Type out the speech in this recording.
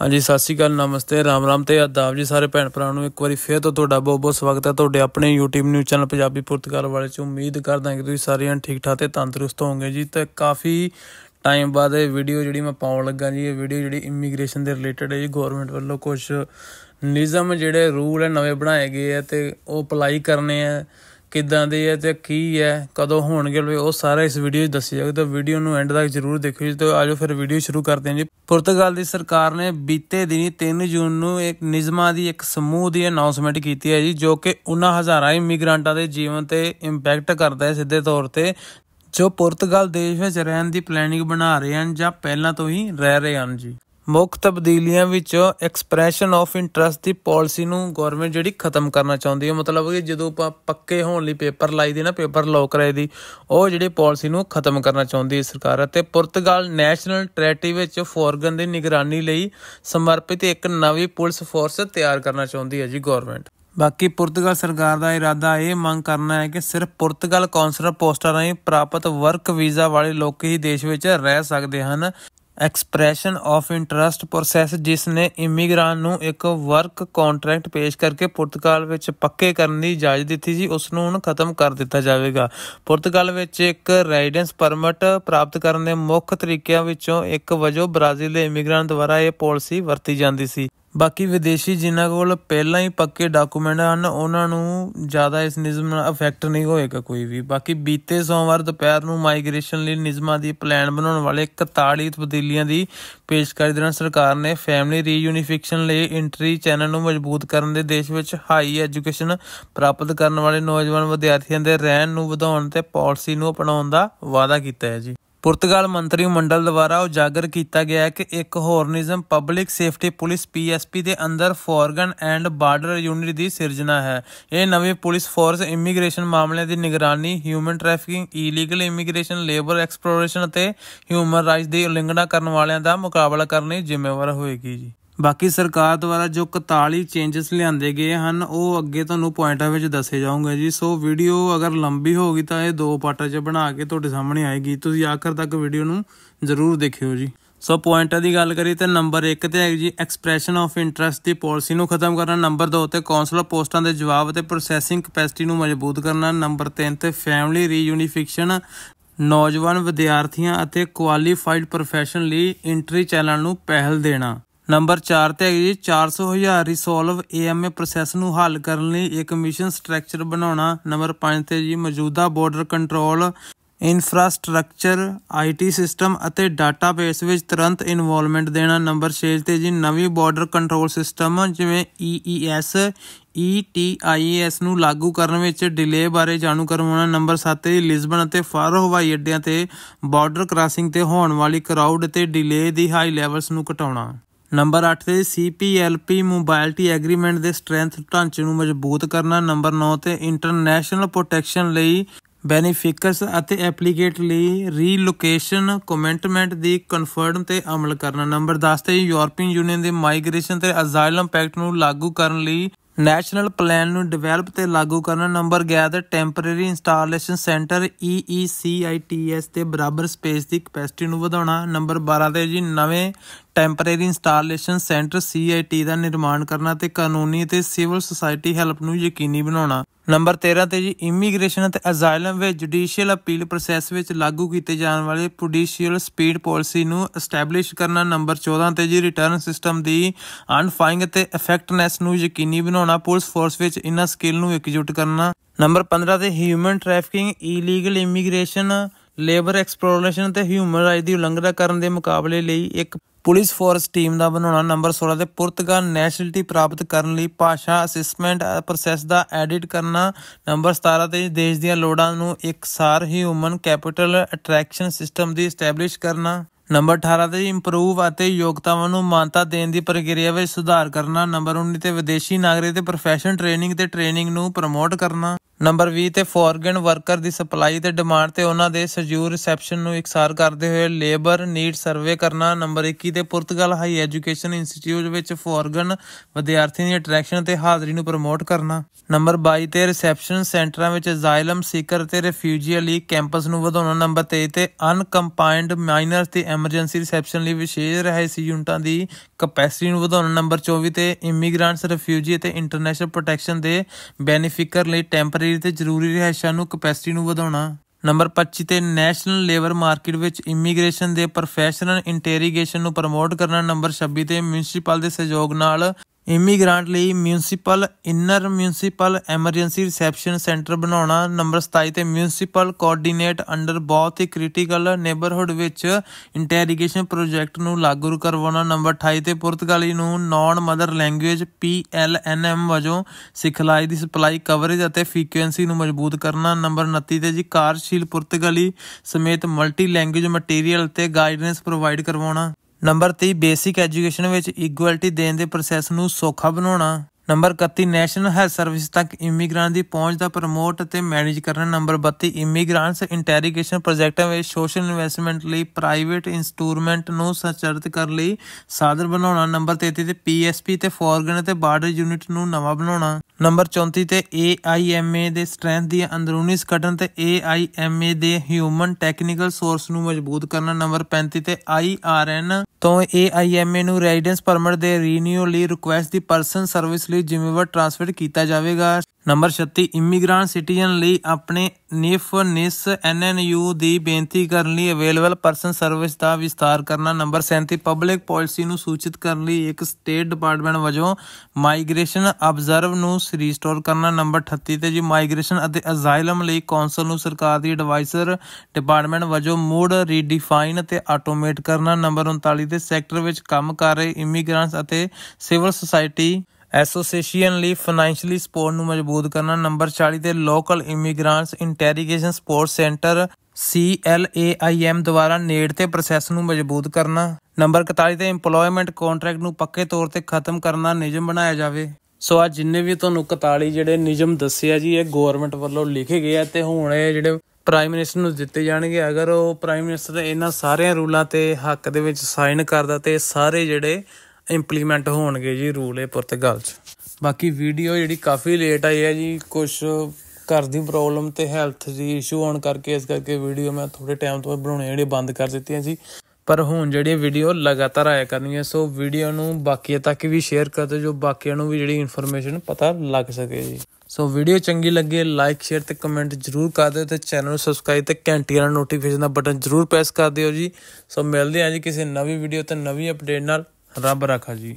ਹਾਂਜੀ ਸਤਿ ਸ਼੍ਰੀ ਅਕਾਲ ਨਮਸਤੇ ਰਾਮ ਰਾਮ ਤੇ ਆਦਾਬ ਜੀ ਸਾਰੇ ਭੈਣ ਭਰਾ ਨੂੰ ਇੱਕ ਵਾਰੀ ਫੇਰ ਤੋਂ ਤੁਹਾਡਾ ਬਹੁਤ ਬਹੁਤ ਸਵਾਗਤ ਹੈ ਤੁਹਾਡੇ ਆਪਣੇ YouTube ਨਿਊਜ਼ ਚੈਨਲ ਪੰਜਾਬੀ ਪੁਰਤਗਾਲ ਵਾਲੇ ਚ ਉਮੀਦ ਕਰਦਾ ਹਾਂ ਕਿ ਤੁਸੀਂ ਸਾਰਿਆਂ ਠੀਕ ਠਾਕ ਤੇ ਤੰਦਰੁਸਤ ਹੋਵੋਗੇ ਜੀ ਤੇ ਕਾਫੀ ਟਾਈਮ ਬਾਅਦ ਇਹ ਵੀਡੀਓ ਜਿਹੜੀ ਮੈਂ ਪਾਉਣ ਲੱਗਾ ਜੀ ਇਹ ਵੀਡੀਓ ਜਿਹੜੀ ਇਮੀਗ੍ਰੇਸ਼ਨ ਦੇ ਰਿਲੇਟਡ ਹੈ ਜੀ ਗਵਰਨਮੈਂਟ ਵੱਲੋਂ ਕੁਝ ਨਿਯਮ ਜਿਹੜੇ ਰੂਲ ਨਵੇਂ ਬਣਾਏ ਗਏ ਆ ਤੇ ਉਹ ਅਪਲਾਈ ਕਰਨੇ ਆ ਕਿੱਦਾਂ ਦੇ ਹੈ ਤੇ ਕੀ ਹੈ ਕਦੋਂ ਹੋਣਗੇ ਉਹ ਸਾਰਾ ਇਸ ਵੀਡੀਓ ਵਿੱਚ ਦੱਸਿਆ ਜਾਊਗਾ ਤਾਂ ਵੀਡੀਓ ਨੂੰ ਐਂਡ ਤੱਕ ਜ਼ਰੂਰ ਦੇਖਿਓ ਜੀ ਤਾਂ ਆਜੋ ਫਿਰ ਵੀਡੀਓ ਸ਼ੁਰੂ ਕਰਦੇ ਹਾਂ ਜੀ ਪੁਰਤਗਾਲ ਦੀ ਸਰਕਾਰ ਨੇ ਬੀਤੇ ਦਿਨੀ 3 ਜੂਨ ਨੂੰ ਇੱਕ ਨਿਜਮਾ ਦੀ ਇੱਕ ਸਮੂਹ ਦੀ ਅਨਾਉਂਸਮੈਂਟ ਕੀਤੀ ਹੈ ਜੀ ਜੋ ਕਿ ਉਹਨਾਂ ਹਜ਼ਾਰਾਂ ਇਮੀਗ੍ਰੈਂਟਾਂ ਦੇ ਜੀਵਨ ਤੇ ਇੰਪੈਕਟ ਕਰਦਾ ਹੈ ਸਿੱਧੇ ਤੌਰ ਤੇ ਜੋ ਪੁਰਤਗਾਲ ਦੇਸ਼ ਵਿੱਚ ਰਹਿਣ ਦੀ ਪਲੈਨਿੰਗ ਬਣਾ ਰਹੇ ਹਨ ਜਾਂ ਪਹਿਲਾਂ ਤੋਂ ਹੀ ਰਹਿ ਰਹੇ ਹਨ ਜੀ ਮੁੱਖ ਤਬਦੀਲੀਆਂ ਵਿੱਚੋਂ ਐਕਸਪ੍ਰੈਸ਼ਨ ਆਫ ਇੰਟਰਸਟ ਦੀ ਪਾਲਿਸੀ ਨੂੰ ਗਵਰਨਮੈਂਟ ਜਿਹੜੀ ਖਤਮ ਕਰਨਾ ਚਾਹੁੰਦੀ ਹੈ ਮਤਲਬ ਕਿ ਜਦੋਂ ਆਪਾਂ ਪੱਕੇ ਹੋਣ ਲਈ ਪੇਪਰ ਲਾਈ ਦੇ ਨਾ ਪੇਪਰ ਲੋਕ ਰਾਏ ਦੀ ਉਹ ਜਿਹੜੀ ਪਾਲਿਸੀ ਨੂੰ ਖਤਮ ਕਰਨਾ ਚਾਹੁੰਦੀ ਹੈ ਸਰਕਾਰ ਅਤੇ ਪੁਰਤਗਾਲ ਨੈਸ਼ਨਲ ਟ੍ਰੈਟੀ ਵਿੱਚ ਫੋਰਗਨ ਦੀ ਨਿਗਰਾਨੀ ਲਈ ਸਮਰਪਿਤ ਇੱਕ ਨਵੀਂ ਪੁਲਿਸ ਫੋਰਸ ਤਿਆਰ ਕਰਨਾ ਚਾਹੁੰਦੀ ਹੈ ਜੀ ਗਵਰਨਮੈਂਟ ਬਾਕੀ ਪੁਰਤਗਾਲ ਸਰਕਾਰ ਦਾ ਇਰਾਦਾ ਇਹ ਮੰਗ ਕਰਨਾ ਹੈ ਕਿ ਸਿਰਫ ਪੁਰਤਗਾਲ ਕੌਂਸਲਰ ਪੋਸਟਾਂ ਰਾਹੀਂ ਪ੍ਰਾਪਤ ਵਰਕ ਵੀਜ਼ਾ ਵਾਲੇ ਲੋਕ ਹੀ ਦੇਸ਼ ਵਿੱਚ ਰਹਿ ਸਕਦੇ ਹਨ ਐਕਸਪ੍ਰੈਸ਼ਨ ਆਫ ਇੰਟਰਸਟ ਪ੍ਰੋਸੈਸ ਜਿਸ ਨੇ ਇਮੀਗ੍ਰਾਂਟ ਨੂੰ ਇੱਕ ਵਰਕ ਕੰਟਰੈਕਟ ਪੇਸ਼ ਕਰਕੇ ਪੁਰਤਗਾਲ ਵਿੱਚ ਪੱਕੇ ਕਰਨ ਦੀ ਇਜਾਜ਼ਤ ਦਿੱਤੀ ਸੀ ਉਸ ਨੂੰ ਹੁਣ ਖਤਮ ਕਰ ਦਿੱਤਾ ਜਾਵੇਗਾ ਪੁਰਤਗਾਲ ਵਿੱਚ ਇੱਕ ਰੈਜ਼ੀਡੈਂਸ ਪਰਮਿਟ ਪ੍ਰਾਪਤ ਕਰਨ ਦੇ ਮੁੱਖ ਤਰੀਕਿਆਂ ਵਿੱਚੋਂ ਇੱਕ ਵਜੋਂ ਬ੍ਰਾਜ਼ੀਲ ਦੇ ਇਮੀਗ੍ਰਾਂਟ ਦੁਆਰਾ ਇਹ ਪਾਲਿਸੀ ਵਰਤੀ ਜਾਂਦੀ ਸੀ ਬਾਕੀ ਵਿਦੇਸ਼ੀ ਜਿਨ੍ਹਾਂ ਕੋਲ ਪਹਿਲਾਂ ਹੀ ਪੱਕੇ ਡਾਕੂਮੈਂਟ ਹਨ ਉਹਨਾਂ ਨੂੰ ਜ਼ਿਆਦਾ ਇਸ ਨਿਯਮ ਨਾਲ ਅਫੈਕਟ ਨਹੀਂ ਹੋਏਗਾ ਕੋਈ ਵੀ ਬਾਕੀ ਬੀਤੇ ਸੋਮਵਾਰ ਦੁਪਹਿਰ ਨੂੰ ਮਾਈਗ੍ਰੇਸ਼ਨ ਲਈ ਨਿਯਮਾਂ ਦੀ ਪਲਾਨ ਬਣਾਉਣ ਵਾਲੇ 41 ਤਬਦੀਲੀਆਂ ਦੀ ਪੇਸ਼ਕਾਰੀ ਦੇਣ ਸਰਕਾਰ ਨੇ ਫੈਮਿਲੀ ਰੀਯੂਨੀਫਿਕੇਸ਼ਨ ਲਈ ਇੰਟਰੀ ਚੈਨਲ ਨੂੰ ਮਜ਼ਬੂਤ ਕਰਨ ਦੇ ਦੇਸ਼ ਵਿੱਚ ਹਾਈ ਐਜੂਕੇਸ਼ਨ ਪ੍ਰਾਪਤ ਕਰਨ ਵਾਲੇ ਨੌਜਵਾਨ ਵਿਦਿਆਰਥੀਆਂ ਦੇ ਰਹਿਣ ਨੂੰ ਵਧਾਉਣ ਤੇ ਪਾਲਿਸੀ ਨੂੰ ਅਪਣਾਉਣ ਦਾ ਵਾਅਦਾ ਕੀਤਾ ਹੈ ਜੀ ਪੁਰਤਗਾਲ ਮੰਤਰੀ ਮੰਡਲ ਦੁਆਰਾ ਉਜਾਗਰ ਕੀਤਾ ਗਿਆ ਹੈ ਕਿ ਇੱਕ ਹੋਰਨਿਜ਼ਮ ਪਬਲਿਕ ਸੇਫਟੀ ਪੁਲਿਸ ਪੀਐਸਪੀ ਦੇ ਅੰਦਰ ਫੋਰਗਨ ਐਂਡ ਬਾਰਡਰ ਯੂਨਿਟ ਦੀ ਸਿਰਜਣਾ ਹੈ ਇਹ ਨਵੀਂ ਪੁਲਿਸ ਫੋਰਸ ਇਮੀਗ੍ਰੇਸ਼ਨ ਮਾਮਲਿਆਂ ਦੀ ਨਿਗਰਾਨੀ human trafficking illegal immigration labour exploration ਅਤੇ ਹਿਊਮਨ ਰਾਈਟਸ ਦੀ ਉਲੰਘਣਾ ਕਰਨ ਵਾਲਿਆਂ ਦਾ ਮੁਕਾਬਲਾ ਕਰਨ ਲਈ ਜ਼ਿੰਮੇਵਾਰ ਹੋਏਗੀ ਜੀ ਬਾਕੀ ਸਰਕਾਰ ਦੁਆਰਾ ਜੋ 41 ਚੇਂजेस ਲਿਆਂਦੇ ਗਏ ਹਨ ਉਹ ਅੱਗੇ ਤੁਹਾਨੂੰ ਪੁਆਇੰਟਾਂ ਵਿੱਚ ਦੱਸੇ ਜਾਊਂਗੇ ਜੀ ਸੋ ਵੀਡੀਓ ਅਗਰ ਲੰਬੀ ਹੋਗੀ ਤਾਂ ਇਹ ਦੋ ਪਾਰਟਾਂ 'ਚ ਬਣਾ ਕੇ ਤੁਹਾਡੇ ਸਾਹਮਣੇ ਆਏਗੀ ਤੁਸੀਂ ਆਖਰ ਤੱਕ ਵੀਡੀਓ ਨੂੰ ਜ਼ਰੂਰ ਦੇਖਿਓ ਜੀ ਸੋ ਪੁਆਇੰਟਾਂ ਦੀ ਗੱਲ ਕਰੀ ਤੇ ਨੰਬਰ 1 ਤੇ ਹੈ ਜੀ ਐਕਸਪ੍ਰੈਸ਼ਨ ਆਫ ਇੰਟਰਸਟ ਦੀ ਪਾਲਿਸੀ ਨੂੰ ਖਤਮ ਕਰਨਾ ਨੰਬਰ 2 ਤੇ ਕਾਉਂਸਲਰ ਪੋਸਟਾਂ ਦੇ ਜਵਾਬ ਤੇ ਪ੍ਰੋਸੈਸਿੰਗ ਕਪੈਸਿਟੀ ਨੂੰ ਮਜ਼ਬੂਤ ਕਰਨਾ ਨੰਬਰ 3 ਤੇ ਫੈਮਿਲੀ ਰੀਯੂਨੀਫਿਕੇਸ਼ਨ ਨੌਜਵਾਨ ਵਿਦਿਆਰਥੀਆਂ ਅਤੇ ਕੁਆਲੀਫਾਈਡ ਪ੍ਰੋਫੈਸ਼ਨ ਲਈ ਐਂਟਰੀ ਚੈਨਲ ਨੂੰ ਪਹਿਲ ਦੇਣਾ ਨੰਬਰ 4 ਤੇ ਹੈਗੀ ਜੀ 400000 ਰਿਸੋਲਵ ਏਐਮਏ ਪ੍ਰੋਸੈਸ ਨੂੰ ਹੱਲ ਕਰਨ ਲਈ ਇੱਕ ਮਿਸ਼ਨ ਸਟਰਕਚਰ ਬਣਾਉਣਾ ਨੰਬਰ 5 ਤੇ ਜੀ ਮੌਜੂਦਾ border control infrastructure IT system ਅਤੇ ਡਾਟਾਬੇਸ ਵਿੱਚ ਤੁਰੰਤ ਇਨਵੋਲਵਮੈਂਟ ਦੇਣਾ ਨੰਬਰ 6 ਤੇ ਜੀ ਨਵੀਂ ਬਾਰਡਰ ਕੰਟਰੋਲ ਸਿਸਟਮ ਜਿਵੇਂ EES ETIS e ਨੂੰ ਲਾਗੂ ਕਰਨ ਵਿੱਚ ਡਿਲੇ ਬਾਰੇ ਜਾਣੂ ਕਰਵਾਉਣਾ ਨੰਬਰ 7 ਤੇ ਲਿਸਬਨ ਅਤੇ ਫਾਰੋ ਹਵਾਈ ਅੱਡਿਆਂ ਤੇ ਬਾਰਡਰ ਕ੍ਰਾਸਿੰਗ ਤੇ ਹੋਣ ਵਾਲੀ ਕਰਾਊਡ ਅਤੇ ਡਿਲੇ ਦੀ ਹਾਈ ਲੈਵਲਸ ਨੂੰ ਘਟਾਉਣਾ ਨੰਬਰ 8 ਤੇ ਸੀਪੀਐਲਪੀ ਮੋਬਾਈਲਟੀ ਐਗਰੀਮੈਂਟ ਦੇ ਸਟਰੈਂਥ ਢਾਂਚੇ ਨੂੰ ਮਜ਼ਬੂਤ ਕਰਨਾ ਨੰਬਰ 9 ਤੇ ਇੰਟਰਨੈਸ਼ਨਲ ਪ੍ਰੋਟੈਕਸ਼ਨ ਲਈ ਬੈਨੀਫਿਕਸ ਅਤੇ ਐਪਲੀਕੇਟ ਲਈ ਰੀਲੋਕੇਸ਼ਨ ਕਮਿਟਮੈਂਟ ਦੀ ਕਨਫਰਮ ਤੇ ਅਮਲ ਕਰਨਾ ਨੰਬਰ 10 ਤੇ ਯੂਰਪੀਅਨ ਯੂਨੀਅਨ ਦੇ ਮਾਈਗ੍ਰੇਸ਼ਨ ਤੇ ਅਜ਼ਾਈਲਮ ਪੈਕਟ ਨੂੰ ਲਾਗੂ ਕਰਨ ਲਈ ਨੈਸ਼ਨਲ ਪਲਾਨ ਨੂੰ ਡਿਵੈਲਪ ਤੇ ਲਾਗੂ ਕਰਨਾ ਨੰਬਰ 11 ਤੇ ਟੈਂਪਰੇਰੀ ਇੰਸਟਾਲੇਸ਼ਨ ਸੈਂਟਰ EECITS ਤੇ ਬਰਾਬਰ ਸਪੇਸ ਦੀ ਕਪੈਸਿਟੀ ਨੂੰ ਵਧਾਉਣਾ ਨੰਬਰ 12 ਤੇ ਜੀ ਨਵੇਂ ਟੈਂਪਰੇਰੀ ਇੰਸਟਾਲੇਸ਼ਨ ਸੈਂਟਰ ਸੀਆਈਟੀ ਦਾ ਨਿਰਮਾਣ ਕਰਨਾ ਤੇ ਕਾਨੂੰਨੀ ਤੇ ਸਿਵਲ ਸੁਸਾਇਟੀ ਹੈਲਪ ਨੂੰ ਯਕੀਨੀ ਬਣਾਉਣਾ ਨੰਬਰ 13 ਤੇ ਜੀ ਇਮੀਗ੍ਰੇਸ਼ਨ ਅਤੇ ਅਜ਼ਾਈਲਮ ਵਿੱਚ ਜੁਡੀਸ਼ੀਅਲ ਅਪੀਲ ਪ੍ਰੋਸੈਸ ਵਿੱਚ ਲਾਗੂ ਕੀਤੇ ਜਾਣ ਵਾਲੇ ਜੁਡੀਸ਼ੀਅਲ ਸਪੀਡ ਪਾਲਿਸੀ ਨੂੰ ਐਸਟੈਬਲਿਸ਼ ਕਰਨਾ ਨੰਬਰ 14 ਤੇ ਜੀ ਰਿਟਰਨ ਸਿਸਟਮ ਦੀ ਅਨਫਾਈਂਗ ਅਤੇ ਇਫੈਕਟਨੈਸ ਨੂੰ ਯਕੀਨੀ ਬਣਾਉਣਾ ਪੁਲਿਸ ਫੋਰਸ ਵਿੱਚ ਇਨਾ ਸਕਿੱਲ ਨੂੰ ਇਕਜੁੱਟ ਕਰਨਾ ਨੰਬਰ 15 ਤੇ human trafficking illegal immigration labour exploration ਤੇ ਹਿਊਮਨ ਰਾਈਟ ਦੀ ਉਲੰਘਣਾ ਕਰਨ ਦੇ ਮੁਕਾਬਲੇ ਲਈ ਇੱਕ ਪੁਲਿਸ ਫੋਰਸ ਟੀਮ ਦਾ ਬਣਾਉਣਾ ਨੰਬਰ 16 ਤੇ ਪੁਰਤਗਾਲ ਨੈਸ਼ਨੈਲਿਟੀ ਪ੍ਰਾਪਤ ਕਰਨ ਲਈ ਭਾਸ਼ਾ ਅਸੈਸਮੈਂਟ ਪ੍ਰੋਸੈਸ ਦਾ ਐਡਿਟ ਕਰਨਾ ਨੰਬਰ 17 ਤੇ ਦੇਸ਼ ਦੀਆਂ ਲੋੜਾਂ ਨੂੰ ਇੱਕ ਹੀ ਹਿਊਮਨ ਕੈਪੀਟਲ ਅਟਰੈਕਸ਼ਨ ਸਿਸਟਮ ਦੀ ਸਟੈਬਲਿਸ਼ ਕਰਨਾ ਨੰਬਰ 18 ਤੇ ਇੰਪਰੂਵ ਅਤੇ ਯੋਗਤਾਵਾਂ ਨੂੰ ਮਾਨਤਾ ਦੇਣ ਦੀ ਪ੍ਰਕਿਰਿਆ ਵਿੱਚ ਸੁਧਾਰ ਕਰਨਾ ਨੰਬਰ 19 ਤੇ ਵਿਦੇਸ਼ੀ ਨਾਗਰਿਕ ਤੇ ਪ੍ਰੋਫੈਸ਼ਨ ਟ੍ਰੇਨਿੰਗ ਤੇ ਟ੍ਰੇਨਿੰਗ ਨੂੰ ਪ੍ਰਮੋਟ ਕਰਨਾ ਨੰਬਰ 20 ਤੇ ਫੋਰਗਨ ਵਰਕਰ ਦੀ ਸਪਲਾਈ ਤੇ ਡਿਮਾਂਡ ਤੇ ਉਹਨਾਂ ਦੇ ਸਜੂਰ ਰਿਸੈਪਸ਼ਨ ਨੂੰ ਇਕਸਾਰ ਕਰਦੇ ਹੋਏ ਲੇਬਰ ਨੀਡ ਸਰਵੇ ਕਰਨਾ ਨੰਬਰ 21 ਤੇ ਪੁਰਤਗਾਲ ਹਾਈ ਐਜੂਕੇਸ਼ਨ ਇੰਸਟੀਚਿਊਟ ਵਿੱਚ ਫੋਰਗਨ ਵਿਦਿਆਰਥੀਆਂ ਦੀ ਅਟਰੈਕਸ਼ਨ ਤੇ ਹਾਜ਼ਰੀ ਨੂੰ ਪ੍ਰਮੋਟ ਕਰਨਾ ਨੰਬਰ 22 ਤੇ ਰਿਸੈਪਸ਼ਨ ਸੈਂਟਰਾਂ ਵਿੱਚ ਜ਼ਾਇਲਮ ਸੀਕਰ ਤੇ ਰਿਫਿਊਜੀ ਲਈ ਕੈਂਪਸ ਨੂੰ ਵਧਾਉਣਾ ਨੰਬਰ 23 ਤੇ ਅਨਕੰਪਾਈਨਡ ਮਾਈਨਰਸ ਤੇ ਐਮਰਜੈਂਸੀ ਰਿਸੈਪਸ਼ਨ ਲਈ ਵਿਸ਼ੇਸ਼ ਰਹਿਸੀ ਯੂਨਿਟਾਂ ਦੀ ਕਪੈਸਿਟੀ ਨੂੰ ਵਧਾਉਣਾ ਨੰਬਰ 24 ਤੇ ਇਮੀਗ੍ਰੈਂਟਸ ਰਿਫਿਊਜੀ ਤੇ ਇੰਟਰਨੈਸ਼ਨਲ ਪ੍ਰੋਟੈਕਸ਼ਨ ਦੇ ਬੈਨੀਫਿਕਰ ਲਈ ਟੈਂਪਰ ਸਰੀਰ ਤੇ ਜ਼ਰੂਰੀ ਰਹਿਸ਼ਾਂ ਨੂੰ ਕਪੈਸਿਟੀ ਨੂੰ ਵਧਾਉਣਾ ਨੰਬਰ 25 ਤੇ ਨੈਸ਼ਨਲ ਲੇਬਰ ਮਾਰਕੀਟ ਵਿੱਚ ਇਮੀਗ੍ਰੇਸ਼ਨ ਦੇ ਪ੍ਰੋਫੈਸ਼ਨਲ ਇੰਟੀਗ੍ਰੇਸ਼ਨ ਨੂੰ ਪ੍ਰਮੋਟ ਕਰਨਾ ਨੰਬਰ 26 ਤੇ ਮਿਊਨਿਸਪਲ ਦੇ ਸਹਿਯੋਗ ਨਾਲ ਇਮੀਗ੍ਰੈਂਟ ਲਈ municipal inner municipal emergency reception centre ਬਣਾਉਣਾ ਨੰਬਰ 27 ਤੇ ਮਿਊਨਿਸਪਲ ਕੋਆਰਡੀਨੇਟ ਅੰਡਰ ਬਹੁਤ ਹੀ ਕ੍ਰਿਟੀਕਲ ਨੇਬਰਹੁੱਡ ਵਿੱਚ ਇੰਟੈਰੀਗੇਸ਼ਨ ਪ੍ਰੋਜੈਕਟ ਨੂੰ ਲਾਗੂ ਕਰਵਾਉਣਾ ਨੰਬਰ 28 ਤੇ ਪੁਰਤਗਾਲੀ ਨੂੰ ਨੌਨ ਮਦਰ ਲੈਂਗੁਏਜ ਐਮ ਵਜੋਂ ਸਿਖਲਾਈ ਦੀ ਸਪਲਾਈ ਕਵਰੇਜ ਅਤੇ ਫ੍ਰੀਕੁਐਂਸੀ ਨੂੰ ਮਜ਼ਬੂਤ ਕਰਨਾ ਨੰਬਰ 29 ਤੇ ਜੀ ਕਾਰਸ਼ੀਲ ਪੁਰਤਗਾਲੀ ਸਮੇਤ ਮਲਟੀ ਲੈਂਗੁਏਜ ਮਟੀਰੀਅਲ ਤੇ ਗਾਈਡੈਂਸ ਪ੍ਰੋਵਾਈਡ ਕਰਵਾਉਣਾ ਨੰਬਰ 30 ਬੇਸਿਕ ਐਜੂਕੇਸ਼ਨ ਵਿੱਚ ਇਕੁਐਲਟੀ ਦੇਣ ਦੇ ਪ੍ਰੋਸੈਸ ਨੂੰ ਸੌਖਾ ਬਣਾਉਣਾ ਨੰਬਰ 31 ਨੈਸ਼ਨਲ ਹੈਲਥ ਸਰਵਿਸ ਤੱਕ ਇਮੀਗ੍ਰੈਂਟ ਦੀ ਪਹੁੰਚ ਦਾ ਪ੍ਰਮੋਟ ਅਤੇ ਮੈਨੇਜ ਕਰਨਾ ਨੰਬਰ 32 ਇਮੀਗ੍ਰੈਂਟਸ ਇੰਟੈਰੀਗੇਸ਼ਨ ਪ੍ਰੋਜੈਕਟਾਂ ਵਿੱਚ ਸੋਸ਼ਲ ਇਨਵੈਸਟਮੈਂਟ ਲਈ ਪ੍ਰਾਈਵੇਟ ਇਨਸਟਰੂਮੈਂਟ ਨੂੰ ਸਚਰਤ ਕਰਨ ਲਈ ਸਾਧਨ ਬਣਾਉਣਾ ਨੰਬਰ 33 ਤੇ ਪੀਐਸਪੀ ਤੇ ਫੋਰਗਨ ਅਤੇ ਬਾਰਡਰ ਯੂਨਿਟ ਨੂੰ ਨਵਾਂ ਬਣਾਉਣਾ ਨੰਬਰ 34 ਤੇ ਏਆਈਐਮਏ ਦੇ ਸਟਰੈਂਥ ਦੀ ਅੰਦਰੂਨੀ ਸਕਟਨ ਤੇ ਏਆਈਐਮਏ ਦੇ ਹਿਊਮਨ ਟੈਕਨੀਕਲ ਸੋਰਸ ਨੂੰ ਮਜ਼ਬੂਤ ਕਰਨਾ ਨੰਬਰ 35 ਤੇ ਆਈਆਰਐਨ ਤੋਂ AIMA ਨੂੰ ਰੈਜ਼ੀਡੈਂਸ ਪਰਮਿਟ ਦੇ ਰੀਨਿਊ ਲਈ ਰਿਕੁਐਸਟ ਦੀ ਪਰਸਨ ਸਰਵਿਸ ਲਈ ਜ਼ਿੰਮੇਵਾਰ ਟ੍ਰਾਂਸਫਰ ਕੀਤਾ ਜਾਵੇਗਾ ਨੰਬਰ 36 ਇਮੀਗ੍ਰੈਂਟ ਸਿਟੀਜ਼ਨ ਲਈ ਆਪਣੇ ਨਿਫ ਨਿਸ ਐਨਐਨਯੂ ਦੀ ਬੇਨਤੀ ਕਰਨ ਲਈ ਅਵੇਲੇਬਲ ਪਰਸਨ ਸਰਵਿਸ ਦਾ ਵਿਸਤਾਰ ਕਰਨਾ ਨੰਬਰ 37 ਪਬਲਿਕ ਪਾਲਿਸੀ ਨੂੰ ਸੂਚਿਤ ਕਰਨ ਲਈ ਇੱਕ ਸਟੇਟ ਡਿਪਾਰਟਮੈਂਟ ਵਜੋਂ ਮਾਈਗ੍ਰੇਸ਼ਨ ਅਬਜ਼ਰਵ ਨੂੰ ਰੀਸਟੋਰ ਕਰਨਾ ਨੰਬਰ 38 ਤੇ ਜੀ ਮਾਈਗ੍ਰੇਸ਼ਨ ਅਤੇ ਅਜ਼ਾਈਲਮ ਲਈ ਕੌਂਸਲ ਨੂੰ ਸਰਕਾਰ ਦੀ ਐਡਵਾਈਜ਼ਰ ਡਿਪਾਰਟਮੈਂਟ ਵਜੋਂ ਮੂਡ ਰੀਡਿਫਾਈਨ ਅਤੇ ਆਟੋਮੇਟ ਕਰਨਾ ਨੰਬਰ 39 ਤੇ ਸੈਕਟਰ ਵਿੱਚ ਕੰਮ ਕਰ ਰਹੇ ਇਮੀਗ੍ਰੈਂਟਸ ਅਤੇ ਸਿਵਲ ਸੁਸਾਇਟੀ ਐਸੋਸੀਏਸ਼ਨ ਲਈ ਫਾਈਨੈਂਸ਼ੀਅਲੀ ਸਪੋਰਟ ਨੂੰ ਮਜ਼ਬੂਤ ਕਰਨਾ ਨੰਬਰ 40 ਤੇ local immigrants integration support centre CLAIM ਦੁਆਰਾ ਨੇੜ ਤੇ ਪ੍ਰੋਸੈਸ ਨੂੰ ਮਜ਼ਬੂਤ ਕਰਨਾ ਨੰਬਰ 41 ਤੇ EMPLOYMENT ਕੰਟਰੈਕਟ ਨੂੰ ਪੱਕੇ ਤੌਰ ਤੇ ਖਤਮ ਕਰਨਾ ਨਿਯਮ ਬਣਾਇਆ ਜਾਵੇ ਸੋ ਆ ਜਿੰਨੇ ਵੀ ਤੁਹਾਨੂੰ 41 ਜਿਹੜੇ ਨਿਯਮ ਦੱਸਿਆ ਜੀ ਇਹ ਗਵਰਨਮੈਂਟ ਵੱਲੋਂ ਲਿਖੇ ਗਏ ਆ ਤੇ ਹੁਣ ਇਹ ਜਿਹੜੇ ਪ੍ਰਾਈਮ ਮਿਨਿਸਟਰ ਨੂੰ ਦਿੱਤੇ ਜਾਣਗੇ ਅਗਰ ਉਹ ਪ੍ਰਾਈਮ ਮਿਨਿਸਟਰ ਇਹਨਾਂ ਸਾਰਿਆਂ ਰੂਲਾਂ ਤੇ ਹੱਕ ਦੇ ਵਿੱਚ ਸਾਈਨ ਕਰਦਾ ਤੇ ਸਾਰੇ ਜਿਹੜੇ ਇੰਪਲੀਮੈਂਟ ਹੋਣਗੇ ਜੀ ਰੂਲ ਇਹ ਪੁਰਤਗਾਲ 'ਚ ਬਾਕੀ ਵੀਡੀਓ ਜਿਹੜੀ ਕਾਫੀ ਲੇਟ ਆਈ ਹੈ ਜੀ ਕੁਝ ਘਰ ਦੀ ਪ੍ਰੋਬਲਮ ਤੇ ਹੈਲਥ ਦੀ ਇਸ਼ੂ ਆਉਣ ਕਰਕੇ ਇਸ ਕਰਕੇ ਵੀਡੀਓ ਮੈਂ ਥੋੜੇ ਟਾਈਮ ਤੋਂ ਬਣਾਉਣੇ ਜਿਹੜੇ ਬੰਦ ਕਰ ਦਿੱਤੀਆਂ ਸੀ ਪਰ ਹੁਣ ਜਿਹੜੀ ਵੀਡੀਓ ਲਗਾਤਾਰ ਆਇਆ ਕਰਨੀ ਹੈ ਸੋ ਵੀਡੀਓ ਨੂੰ ਬਾਕੀ ਤੱਕ ਵੀ ਸ਼ੇਅਰ ਕਰ ਦਿਓ ਜੋ ਬਾਕੀਆਂ ਨੂੰ ਵੀ ਜਿਹੜੀ ਇਨਫੋਰਮੇਸ਼ਨ ਪਤਾ ਲੱਗ ਸਕੇ ਜੀ ਸੋ ਵੀਡੀਓ ਚੰਗੀ ਲੱਗੇ ਲਾਈਕ ਸ਼ੇਅਰ ਤੇ ਕਮੈਂਟ ਜ਼ਰੂਰ ਕਰ ਦਿਓ ਤੇ ਚੈਨਲ ਨੂੰ ਸਬਸਕ੍ਰਾਈਬ ਤੇ ਘੰਟੀ ਵਾਲਾ ਨੋਟੀਫਿਕੇਸ਼ਨ ਦਾ ਬਟਨ ਜ਼ਰੂਰ ਪ੍ਰੈਸ ਕਰ ਦਿਓ ਜੀ ਸੋ ਮਿਲਦੇ ਹਾਂ ਜੀ ਕਿਸੇ ਨਵੀਂ ਵੀਡੀਓ ਤੇ ਨਵੀਂ ਅਪਡੇਟ ਨਾਲ ਰੱਬ ਰੱਖਾ ਜੀ